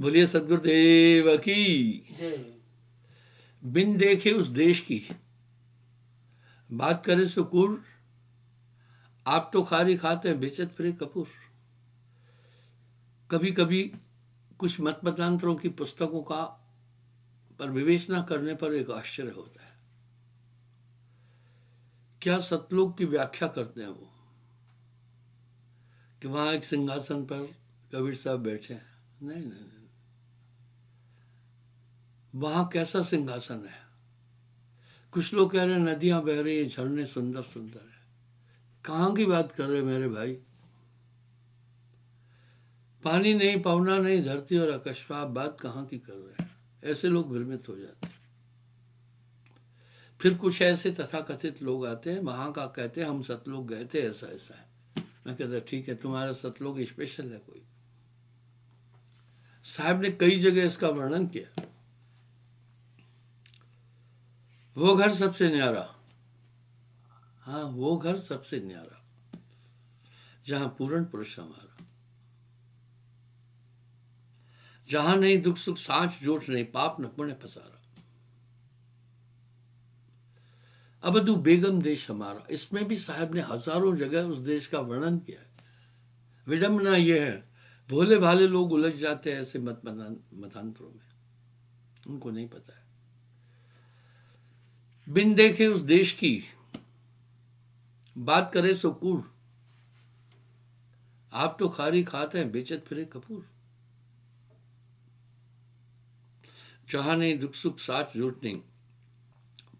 बोलिए सदगुरुदेव की बिन देखे उस देश की बात करे सुकूर आप तो खारी खाते हैं बेचत फिर कपूर कभी कभी कुछ मत मतांतरों की पुस्तकों का पर विवेचना करने पर एक आश्चर्य होता है क्या सतलोक की व्याख्या करते हैं वो कि वहां एक सिंहासन पर कबीर साहब बैठे हैं नहीं नहीं वहां कैसा सिंहासन है कुछ लोग कह रहे हैं नदियां बह रही हैं झरने सुंदर सुंदर है कहाँ की बात कर रहे मेरे भाई पानी नहीं पवना नहीं धरती और आकाश बात कहाँ की कर रहे हैं ऐसे लोग भ्रमित हो जाते हैं फिर कुछ ऐसे तथाकथित लोग आते हैं वहां का कहते हैं हम सतलोग गए थे ऐसा ऐसा है मैं कहता ठीक है तुम्हारा सतलोग स्पेशल है कोई साहब ने कई जगह इसका वर्णन किया वो घर सबसे न्यारा हाँ वो घर सबसे न्यारा जहां पूर्ण पुरुष हमारा जहां नहीं दुख सुख सांच जोट नहीं पाप न पुण्य पसारा अबदू बेगम देश हमारा इसमें भी साहब ने हजारों जगह उस देश का वर्णन किया है यह है भोले भाले लोग उलझ जाते हैं ऐसे मत मतांतरों में उनको नहीं पता है बिन देखे उस देश की बात करे सो कूड़ आप तो खारी खाते हैं बेचत फिरे कपूर जहां नहीं दुख सुख साथ जुटने नहीं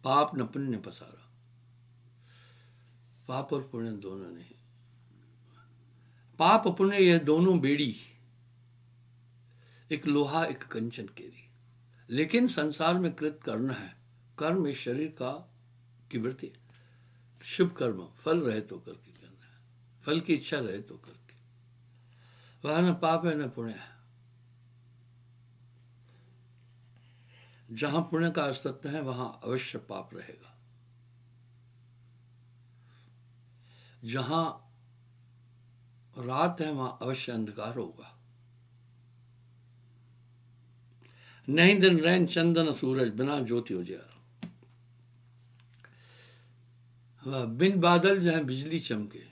पाप न पुण्य पसारा पाप और पुण्य दोनों नहीं पाप पुण्य यह दोनों बेड़ी एक लोहा एक कंचन केरी लेकिन संसार में कृत करना है कर्म इस शरीर का की वृत्ति शुभ कर्म फल रहे तो करके करना है फल की इच्छा रहे तो करके वह न पाप है न पुण्य है जहां पुण्य का अस्तित्व है वहां अवश्य पाप रहेगा जहां रात है वहां अवश्य अंधकार होगा नहीं दिन रैन चंदन सूरज बिना ज्योति हो हवा बिन बादल जहां बिजली चमके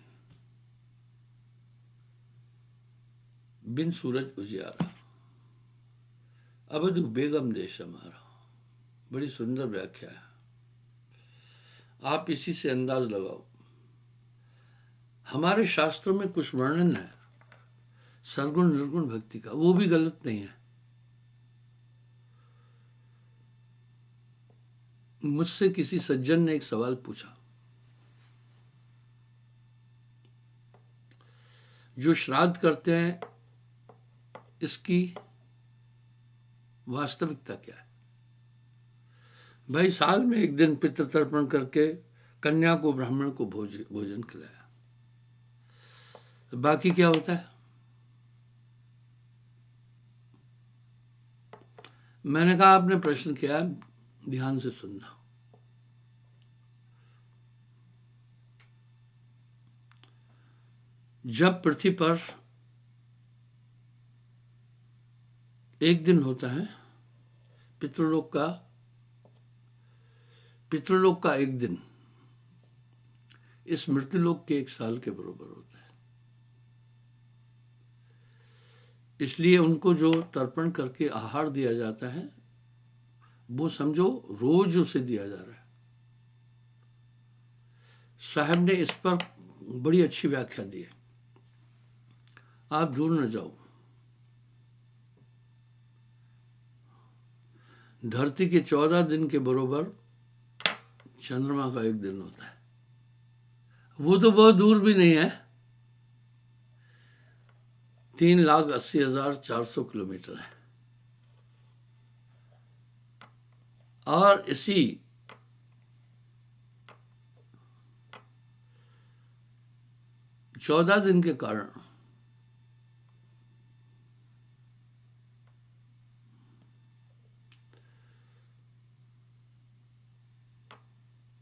बिन सूरज उजियारा अबधु बेगम देश हमारा बड़ी सुंदर व्याख्या है आप इसी से अंदाज लगाओ हमारे शास्त्रों में कुछ वर्णन है सरगुण निर्गुण भक्ति का वो भी गलत नहीं है मुझसे किसी सज्जन ने एक सवाल पूछा जो श्राद्ध करते हैं इसकी वास्तविकता क्या है भाई साल में एक दिन पितृ तर्पण करके कन्या को ब्राह्मण को भोज भोजन खिलाया बाकी क्या होता है मैंने कहा आपने प्रश्न किया ध्यान से सुनना जब पृथ्वी पर एक दिन होता है पितृलोक का पितृलोक का एक दिन इस मृत्युलोक के एक साल के बराबर होता है इसलिए उनको जो तर्पण करके आहार दिया जाता है वो समझो रोज उसे दिया जा रहा है साहब ने इस पर बड़ी अच्छी व्याख्या दी है आप दूर न जाओ धरती के चौदह दिन के बरोबर चंद्रमा का एक दिन होता है वो तो बहुत दूर भी नहीं है तीन लाख अस्सी हजार चार सौ किलोमीटर है और इसी चौदह दिन के कारण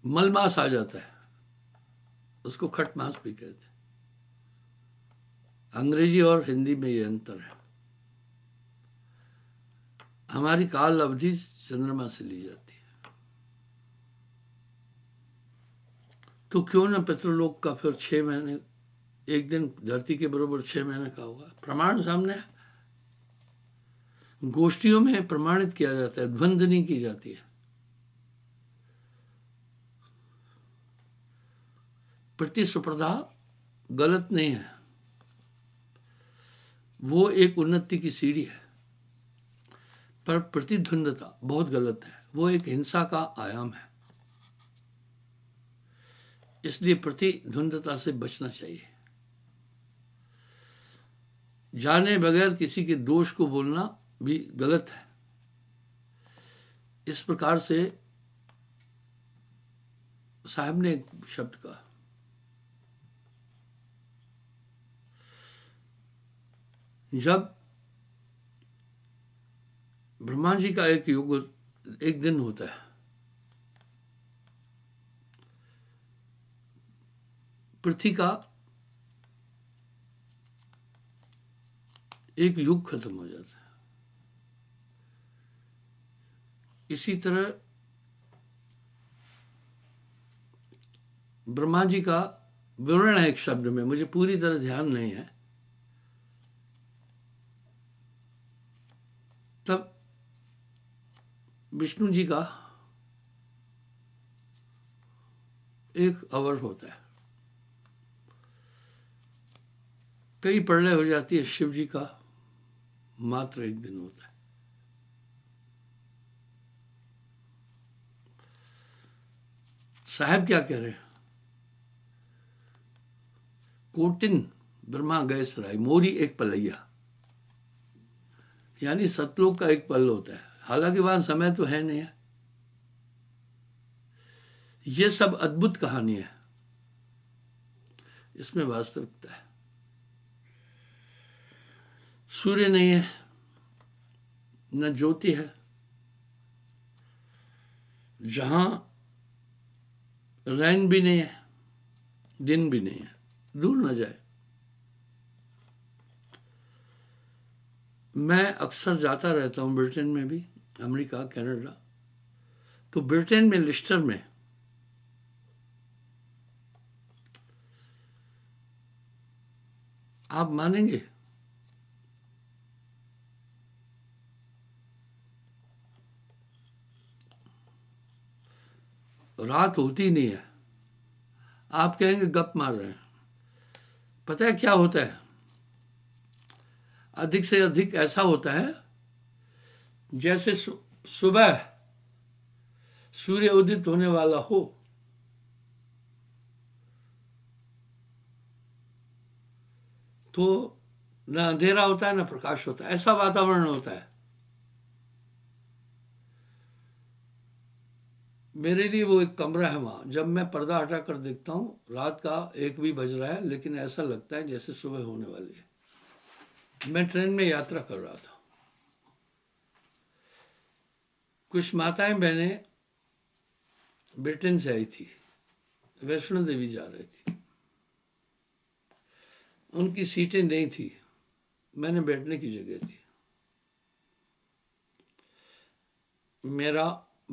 मलमास आ जाता है उसको खटमास भी कहते हैं अंग्रेजी और हिंदी में ये अंतर है हमारी काल अवधि चंद्रमा से ली जाती है तो क्यों ना पितृलोक का फिर छह महीने एक दिन धरती के बरोबर छह महीने का होगा प्रमाण सामने है गोष्ठियों में प्रमाणित किया जाता है ध्वंदनी की जाती है प्रतिस्पर्धा गलत नहीं है वो एक उन्नति की सीढ़ी है पर प्रतिद्वंदता बहुत गलत है वो एक हिंसा का आयाम है इसलिए प्रतिद्वंदता से बचना चाहिए जाने बगैर किसी के दोष को बोलना भी गलत है इस प्रकार से साहब ने एक शब्द कहा जब ब्रह्मा जी का एक युग एक दिन होता है पृथ्वी का एक युग खत्म हो जाता है इसी तरह ब्रह्मा जी का विवरण है एक शब्द में मुझे पूरी तरह ध्यान नहीं है विष्णु जी का एक अवर होता है कई प्रलय हो जाती है शिव जी का मात्र एक दिन होता है साहब क्या कह रहे हैं कोटिन ब्रह्मा गए सराय मोरी एक पलैया यानी सतलोक का एक पल होता है हालांकि वहां समय तो है नहीं है ये सब अद्भुत कहानी है इसमें वास्तविकता है सूर्य नहीं है न ज्योति है जहां रैन भी नहीं है दिन भी नहीं है दूर ना जाए मैं अक्सर जाता रहता हूं ब्रिटेन में भी अमेरिका कनाडा तो ब्रिटेन में लिस्टर में आप मानेंगे रात होती नहीं है आप कहेंगे गप मार रहे हैं पता है क्या होता है अधिक से अधिक ऐसा होता है जैसे सुबह सूर्य उदित होने वाला हो तो न अंधेरा होता है न प्रकाश होता है ऐसा वातावरण होता है मेरे लिए वो एक कमरा है वहां जब मैं पर्दा हटा कर देखता हूं रात का एक भी बज रहा है लेकिन ऐसा लगता है जैसे सुबह होने वाली है मैं ट्रेन में यात्रा कर रहा था कुछ माताएं बहनें ब्रिटेन से आई थी वैष्णो देवी जा रही थी उनकी सीटें नहीं थी मैंने बैठने की जगह दी मेरा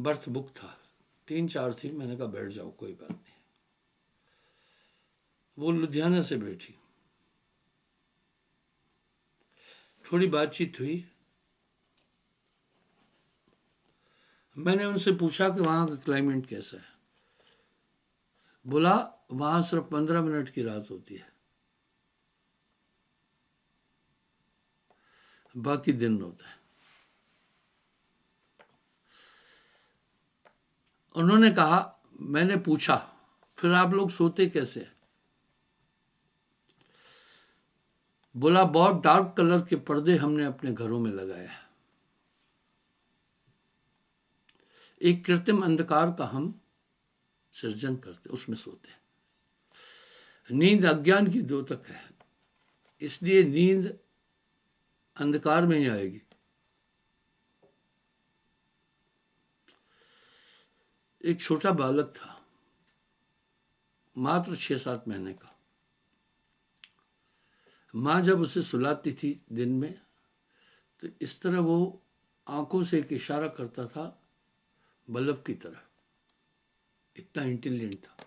बर्थ बुक था तीन चार थी मैंने कहा बैठ जाओ कोई बात नहीं वो लुधियाना से बैठी थोड़ी बातचीत हुई मैंने उनसे पूछा कि वहाँ का क्लाइमेट कैसा है बोला वहाँ सिर्फ पंद्रह मिनट की रात होती है बाकी दिन होता है उन्होंने कहा मैंने पूछा फिर आप लोग सोते कैसे बोला बहुत डार्क कलर के पर्दे हमने अपने घरों में लगाए हैं एक कृत्रिम अंधकार का हम सृजन करते उसमें सोते हैं नींद अज्ञान की द्योतक है इसलिए नींद अंधकार में ही आएगी एक छोटा बालक था मात्र छह सात महीने का माँ जब उसे सुलाती थी दिन में तो इस तरह वो आंखों से एक इशारा करता था बल्लभ की तरह इतना इंटेलिजेंट था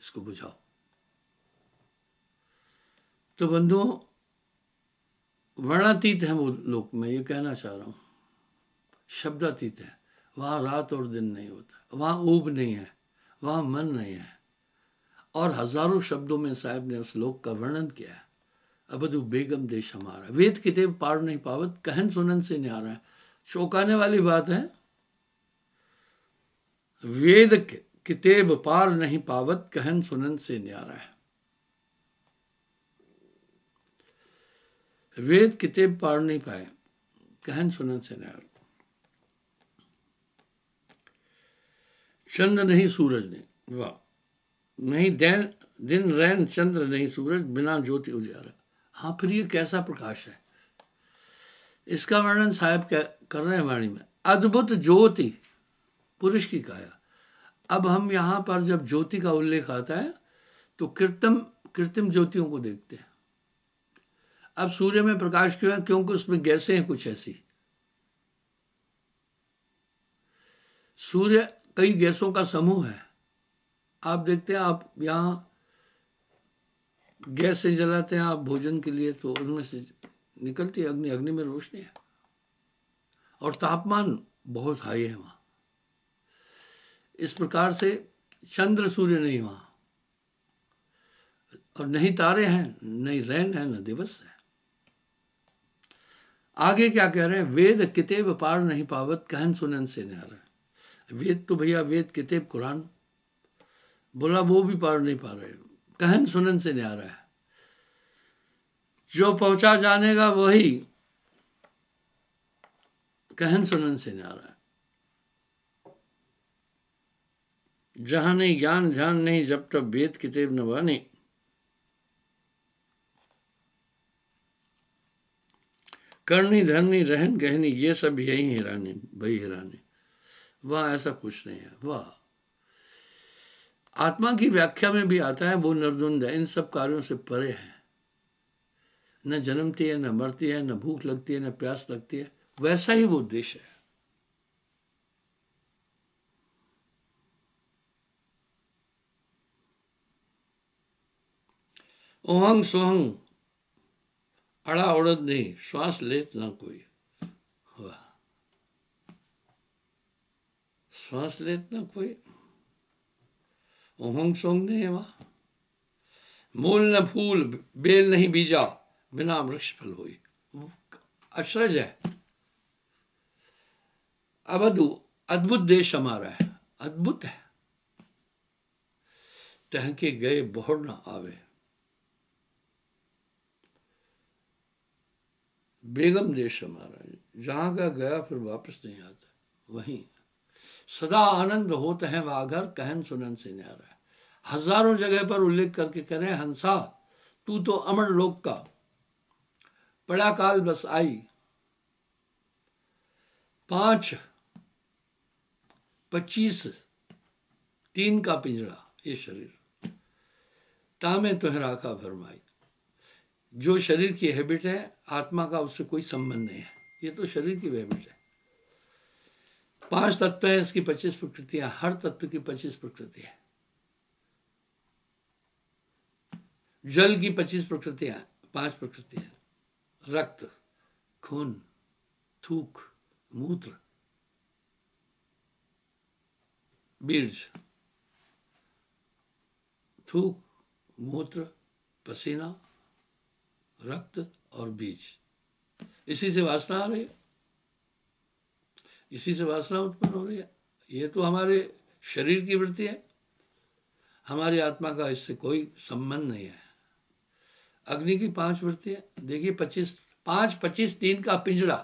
इसको बुझाओ तो बंधुओं वर्णातीत है वो लोक में ये कहना चाह रहा हूं शब्दातीत है वहां रात और दिन नहीं होता वहां ऊब नहीं है वहां मन नहीं है और हजारों शब्दों में साहब ने उस लोक का वर्णन किया है अबदु बेगम देश हमारा वेद कितने पार नहीं पावत कहन सुनन से नहीं आ रहा है चौंकाने वाली बात है वेद कितेब पार नहीं पावत कहन सुनन से न्यारा है वेद कितेब पार नहीं पाए कहन सुनन से न्यारा चंद्र नहीं सूरज ने वाह नहीं दैन दिन रैन चंद्र नहीं सूरज बिना ज्योति उजारा हाँ फिर ये कैसा प्रकाश है इसका वर्णन साहब क्या कर रहे हैं वाणी में अद्भुत ज्योति पुरुष की काया अब हम यहाँ पर जब ज्योति का उल्लेख आता है तो कृत्रिम कृत्रिम ज्योतियों को देखते हैं अब सूर्य में प्रकाश क्यों है क्योंकि उसमें गैसें हैं कुछ ऐसी सूर्य कई गैसों का समूह है आप देखते हैं आप यहाँ गैस से जलाते हैं आप भोजन के लिए तो उनमें से निकलती है अग्नि अग्नि में रोशनी है और तापमान बहुत हाई है वहाँ इस प्रकार से चंद्र सूर्य नहीं वहां और नहीं तारे हैं नहीं रैन है न दिवस है आगे क्या कह रहे हैं वेद कितेब पार नहीं पावत कहन सुनन से न्यारा वेद तो भैया वेद कितेब कुरान बोला वो भी पार नहीं पा रहे कहन सुनन से न्यारा है जो पहुंचा जानेगा वही कहन सुनन से न्यारा है जहाँ नहीं ज्ञान ध्यान नहीं जब तक वेद किताब न बने करनी धरनी रहन गहनी ये सब यही हैरानी भाई हैरानी वाह ऐसा कुछ नहीं है वाह आत्मा की व्याख्या में भी आता है वो निर्द्वंद है इन सब कार्यों से परे है न जन्मती है न मरती है न भूख लगती है न प्यास लगती है वैसा ही वो देश है ओहंग सोहंग अड़ा उड़द नहीं श्वास ले ना कोई वाह श्वास ले ना कोई ओहंग सोहंग नहीं है वहां मूल न फूल बेल नहीं बीजा बिना वृक्ष फल हुई अचरज है अवधु अद्भुत देश हमारा है अद्भुत है तह के गए बहुत ना आवे बेगम देश हमारा जहाँ का गया फिर वापस नहीं आता वहीं सदा आनंद होते हैं वाघर कहन सुनन से न्यारा हजारों जगह पर उल्लेख करके हैं हंसा तू तो अमर लोक का पड़ा काल बस आई पांच पच्चीस तीन का पिंजड़ा ये शरीर तामे तुह राखा भरमाई जो शरीर की हैबिट है आत्मा का उससे कोई संबंध नहीं है ये तो शरीर की हैबिट है पांच तत्व है इसकी पच्चीस प्रकृतियां हर तत्व की पच्चीस प्रकृति है जल की पच्चीस प्रकृतियां पांच प्रकृतियां रक्त खून थूक मूत्र बीर्ज थूक मूत्र पसीना रक्त और बीज इसी से वासना आ रही है इसी से वासना उत्पन्न हो रही है ये तो हमारे शरीर की वृत्ति है हमारी आत्मा का इससे कोई संबंध नहीं है अग्नि की पांच वृत्ति है देखिए पच्चीस पांच पच्चीस तीन का पिंजड़ा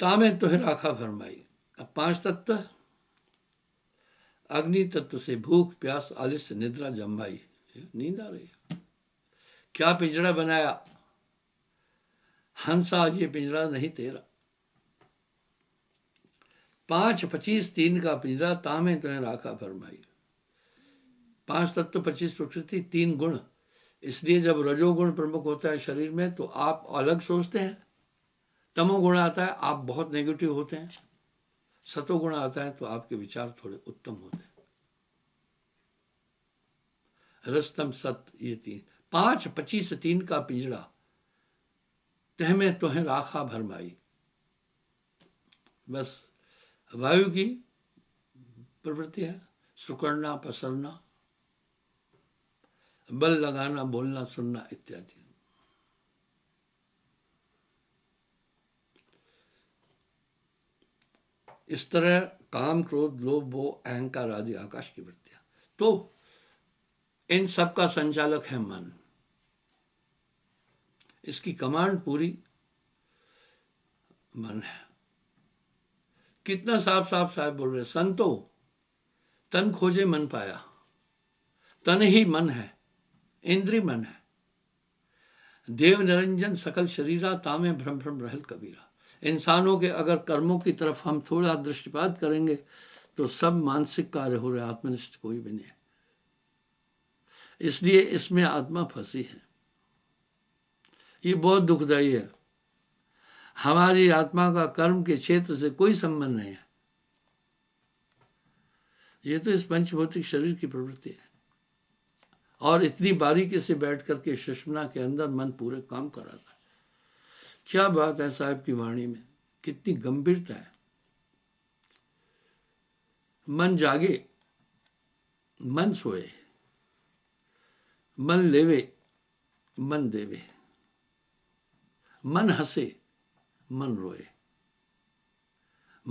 तामे तो है राखा फरमाई अब पांच तत्व अग्नि तत्व से भूख प्यास आलिस निद्रा जम्भाई नींद आ रही है क्या पिंजरा बनाया हंसा ये पिंजरा नहीं तेरा पांच पच्चीस तीन का पिंजरा तामे तो है राखा फरमाई पांच तत्व पच्चीस प्रकृति तीन गुण इसलिए जब रजोगुण प्रमुख होता है शरीर में तो आप अलग सोचते हैं तमोगुण आता है आप बहुत नेगेटिव होते हैं सतोगुण आता है तो आपके विचार थोड़े उत्तम होते हैं रस्तम सत ये तीन पांच पच्चीस तीन का पिंजड़ा तह में तोहें राखा भरमाई बस वायु की प्रवृत्ति है सुकड़ना पसरना बल लगाना बोलना सुनना इत्यादि इस तरह काम क्रोध लोभ वो अहंकार आदि आकाश की वृत्तियां तो इन सब का संचालक है मन इसकी कमांड पूरी मन है कितना साफ साफ साहब बोल रहे संतो तन खोजे मन पाया तन ही मन है इंद्री मन है देव निरंजन सकल शरीरा तामे भ्रम भ्रम रहल कबीरा इंसानों के अगर कर्मों की तरफ हम थोड़ा दृष्टिपात करेंगे तो सब मानसिक कार्य हो रहे आत्मनिष्ठ कोई भी नहीं है इसलिए इसमें आत्मा फंसी है ये बहुत दुखदायी है हमारी आत्मा का कर्म के क्षेत्र से कोई संबंध नहीं है ये तो इस पंचभौतिक शरीर की प्रवृत्ति है और इतनी बारीकी से बैठ करके सुषमा के अंदर मन पूरे काम कर रहा था क्या बात है साहब की वाणी में कितनी गंभीरता है मन जागे मन सोए मन लेवे मन देवे मन हंसे मन रोए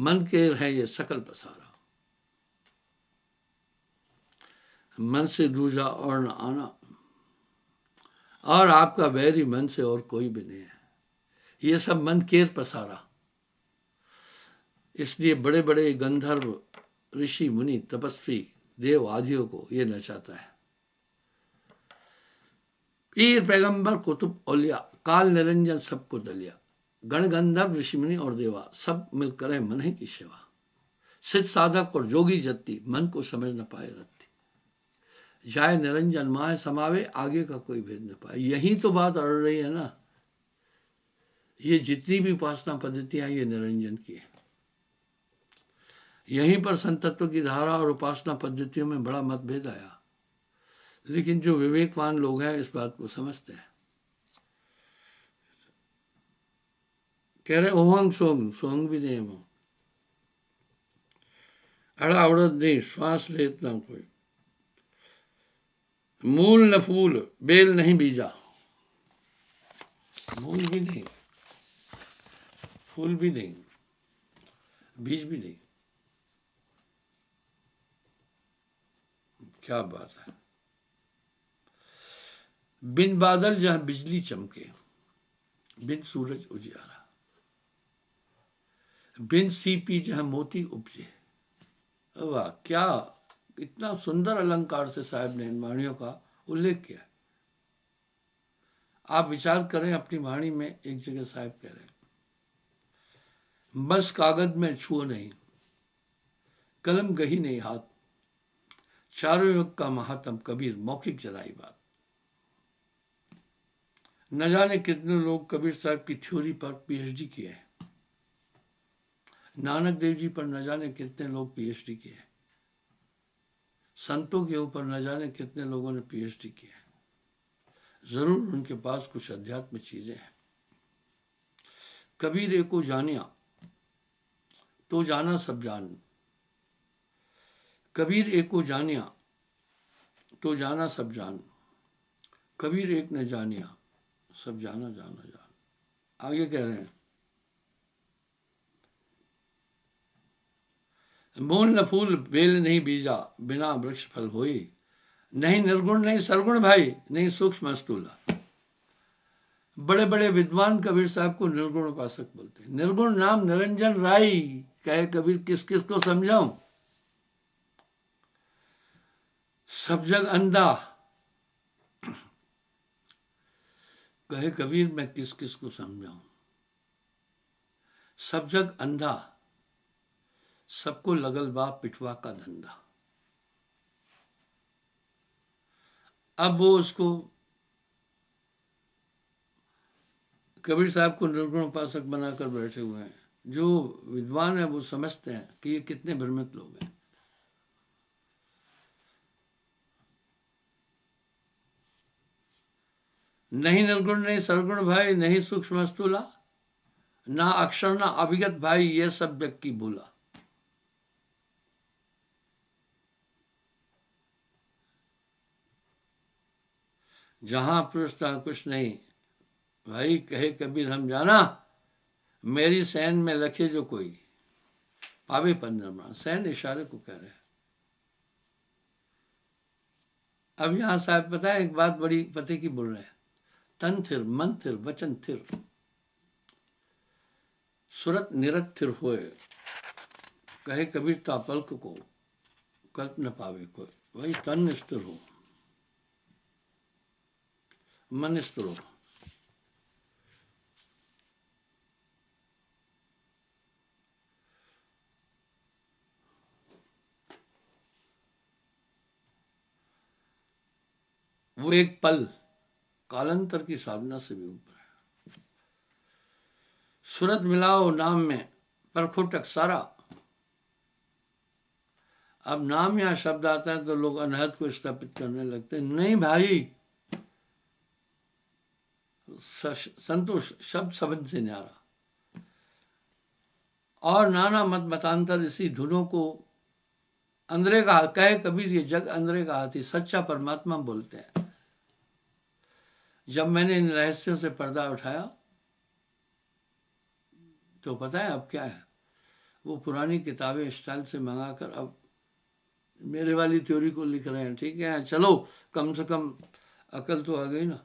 मन के है ये सकल पसारा मन से दूजा और न आना और आपका बैरी मन से और कोई भी नहीं है ये सब मन केर पसारा इसलिए बड़े बड़े गंधर्व ऋषि मुनि तपस्वी देव आदियों को ये नचाता है पीर पैगंबर कुतुब औलिया काल निरंजन सबको दलिया गण गंधर्व ऋषिमुनि और देवा सब मिलकर है मन की सेवा सिद्ध साधक और जोगी जत्ती मन को समझ न पाए रत्ती जाए निरंजन माए समावे आगे का कोई भेद न पाए यही तो बात अड़ रही है ना ये जितनी भी उपासना पद्धतियां ये निरंजन की है यहीं पर संतत्व की धारा और उपासना पद्धतियों में बड़ा मतभेद आया लेकिन जो विवेकवान लोग हैं इस बात को समझते हैं कह रहे ओहंग सोंग सोंग भी नहीं वो अड़ा अवड़त नहीं श्वास ले इतना कोई मूल न फूल बेल नहीं बीजा मूल भी नहीं फूल भी नहीं बीज भी नहीं क्या बात है बिन बादल जहां बिजली चमके बिन सूरज उजियारा बिन सीपी जहां मोती उपजे वाह क्या इतना सुंदर अलंकार से साहब ने इन वाणियों का उल्लेख किया आप विचार करें अपनी वाणी में एक जगह साहब कह रहे हैं बस कागज में छुओ नहीं कलम गही नहीं हाथ चारों युग का महात्म कबीर मौखिक जराई बात न जाने कितने लोग कबीर साहब की थ्योरी पर पीएचडी किए हैं नानक देव जी पर न जाने कितने लोग पीएचडी किए संतों के ऊपर न जाने कितने लोगों ने पीएचडी किए जरूर उनके पास कुछ अध्यात्म चीजें हैं कबीर को जानिया तो जाना सब जान कबीर एक को जानिया तो जाना सब जान कबीर एक न जानिया सब जाना जाना जान आगे कह रहे हैं मोल न फूल बेल नहीं बीजा बिना वृक्ष फल होई नहीं निर्गुण नहीं सरगुण भाई नहीं सूक्ष्म स्थूला बड़े बड़े विद्वान कबीर साहब को निर्गुण उपासक बोलते हैं निर्गुण नाम निरंजन राय कहे कबीर किस किस को समझाऊं सब जग अंधा कहे कबीर मैं किस किस को समझाऊं सब जग अंधा सबको लगल बा पिटवा का धंधा अब वो उसको कबीर साहब को निर्गुण उपासक बनाकर बैठे हुए हैं जो विद्वान है वो समझते हैं कि ये कितने भ्रमित लोग हैं नहीं निर्गुण नहीं सर्गुण भाई नहीं सूक्ष्म स्थूला ना अक्षर ना अभिगत भाई ये सब व्यक्ति भूला जहां पुरुष तहां कुछ नहीं भाई कहे कबीर हम जाना मेरी सैन में लखे जो कोई पावे पंद्रमा सैन इशारे को कह रहे अब यहां साहब पता है एक बात बड़ी पते की बोल रहे हैं तन थिर मन थिर वचन थिर सुरत निरत थिर होए कहे कबीर तापल्क को कल्प न पावे को वही तन स्थिर हो मन स्थिर हो वो एक पल कालांतर की साधना से भी ऊपर है सूरत मिलाओ नाम में परखो टकसारा अब नाम या शब्द आता है तो लोग अनहद को स्थापित करने लगते नहीं भाई संतोष शब्द समझ से न्यारा और नाना मत मतांतर इसी धुनों को अंदरे का कहे कबीर ये जग अंदरे का हाथी सच्चा परमात्मा बोलते हैं जब मैंने इन रहस्यों से पर्दा उठाया तो पता है अब क्या है वो पुरानी किताबें स्टाइल से मंगा कर अब मेरे वाली थ्योरी को लिख रहे हैं ठीक है चलो कम से कम अकल तो आ गई ना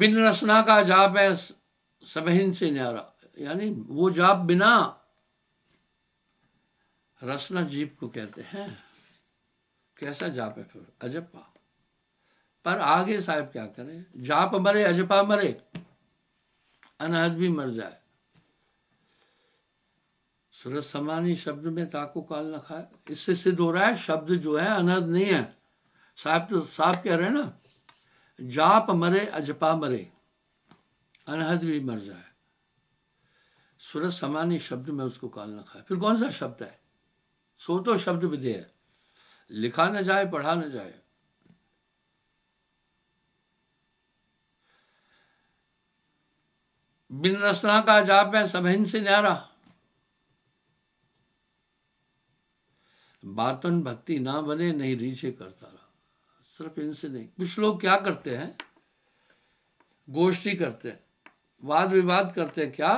बिन रसना का जाप है सबहिन से न्यारा यानी वो जाप बिना रसना जीप को कहते हैं कैसा जाप है फिर अजपा पर आगे साहब क्या करें जाप मरे अजपा मरे अनहद भी मर जाए सूरज समानी शब्द में ताको काल न खाए इससे सिद्ध हो रहा है शब्द जो है अनहद नहीं है साहब तो साहब कह रहे हैं ना जाप मरे अजपा मरे अनहद भी मर जाए सूरज समानी शब्द में उसको काल न खाए फिर कौन सा शब्द है सो तो शब्द विधेय है लिखा ना जाए पढ़ा ना जाए बिन रसना का जाप है सब से न्यारा बातन भक्ति ना बने नहीं रीछे करता रहा सिर्फ इनसे नहीं कुछ लोग क्या करते हैं गोष्ठी करते हैं वाद विवाद करते हैं क्या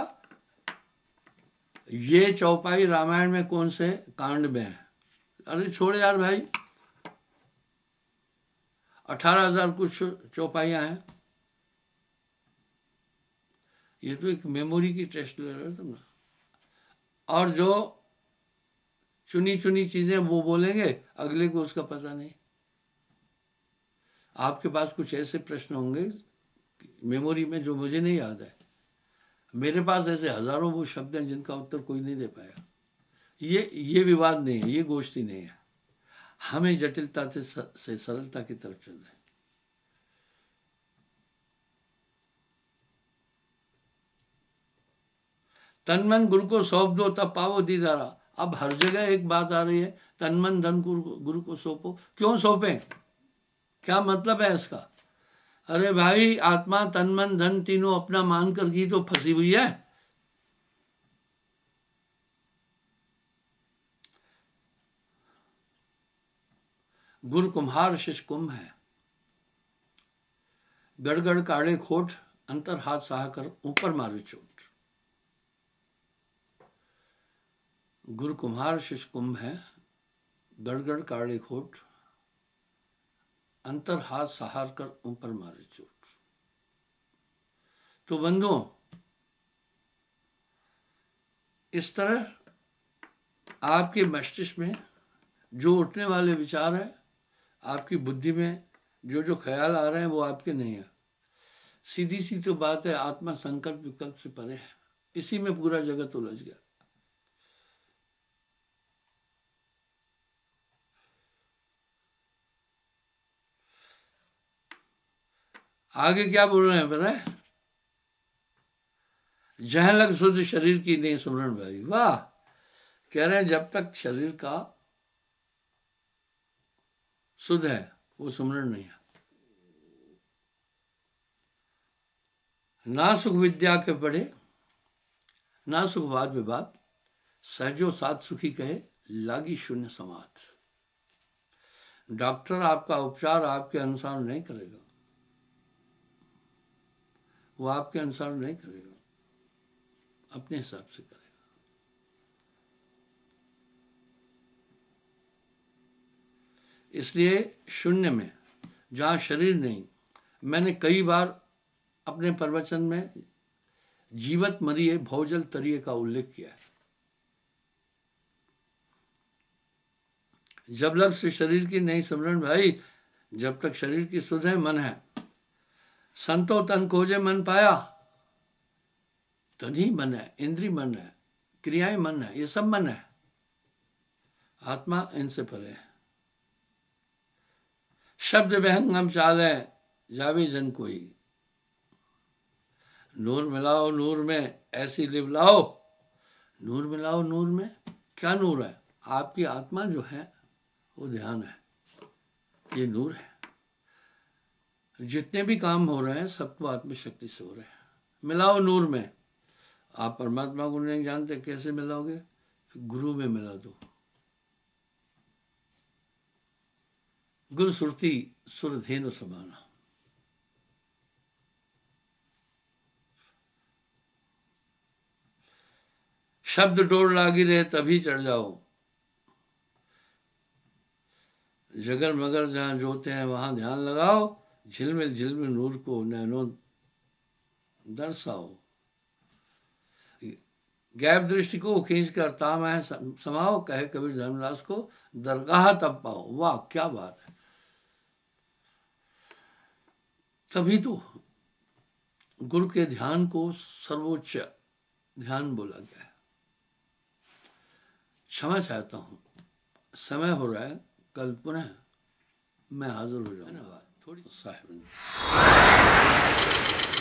ये चौपाई रामायण में कौन से कांड में है अरे छोड़ यार भाई अठारह हजार कुछ चौपाइयां हैं ये तो एक मेमोरी की टेस्ट ले रहे हो तुम ना और जो चुनी चुनी चीज़ें वो बोलेंगे अगले को उसका पता नहीं आपके पास कुछ ऐसे प्रश्न होंगे मेमोरी में जो मुझे नहीं याद है मेरे पास ऐसे हज़ारों वो शब्द हैं जिनका उत्तर कोई नहीं दे पाया ये ये विवाद नहीं है ये गोष्ठी नहीं है हमें जटिलता से से सरलता की तरफ चलना है मन गुरु को सौंप दो तब पावो दीदारा अब हर जगह एक बात आ रही है तनमन धन गुरु गुरु को सौंपो क्यों सौंपे क्या मतलब है इसका अरे भाई आत्मा तनमन धन तीनों अपना मांग कर तो फंसी हुई है गुरु कुम्हार शिष कुंभ है गड़गड़ काड़े खोट अंतर हाथ सहा कर ऊपर मारे चोट गुरु कुम्हार शिष कुंभ है गड़गड़ काड़े खोट अंतर हाथ सहार कर ऊपर मारे चोट तो बंधुओं इस तरह आपके मस्तिष्क में जो उठने वाले विचार हैं आपकी बुद्धि में जो जो ख्याल आ रहे हैं वो आपके नहीं है सीधी सी तो बात है आत्मा संकल्प विकल्प से परे है इसी में पूरा जगत उलझ गया आगे क्या बोल रहे हैं पता है जहन लग शुद्ध शरीर की नहीं सुमरण भाई वाह कह रहे हैं जब तक शरीर का शुद्ध है वो सुमरण नहीं है ना सुख विद्या के पढ़े ना सुखवाद विवाद सहजो सात सुखी कहे लागी शून्य समाज डॉक्टर आपका उपचार आपके अनुसार नहीं करेगा वो आपके अनुसार नहीं करेगा अपने हिसाब से करेगा इसलिए शून्य में जहाँ शरीर नहीं मैंने कई बार अपने प्रवचन में जीवत मरिय भौजल तरीय का उल्लेख किया है जब लग से शरीर की नहीं सिमरन भाई जब तक शरीर की है मन है संतो तन खोजे मन पाया तन ही मन है इंद्री मन है क्रियाएं मन है ये सब मन है आत्मा इनसे परे है शब्द बहंगम चाल है जावे जन कोई नूर मिलाओ नूर में ऐसी लिव लाओ नूर मिलाओ नूर में क्या नूर है आपकी आत्मा जो है वो ध्यान है ये नूर है जितने भी काम हो रहे हैं सब तो आत्मशक्ति से हो रहे हैं मिलाओ नूर में आप परमात्मा को नहीं जानते कैसे मिलाओगे गुरु में मिला दो गुरु सुर सुरधेनु समाना शब्द डोर लागी रहे तभी चढ़ जाओ जगर मगर जहां जोते हैं वहां ध्यान लगाओ झिलमिल झिलमिल नूर को नैनो दर्शाओ गैप दृष्टि को खींच कर ताम समाओ कहे कबीर धर्मदास को दरगाह तब पाओ वाह क्या बात है तभी तो गुरु के ध्यान को सर्वोच्च ध्यान बोला गया है क्षमा चाहता हूँ समय हो रहा है कल पुनः मैं हाजिर हो जाऊंगा थोड़ी साहब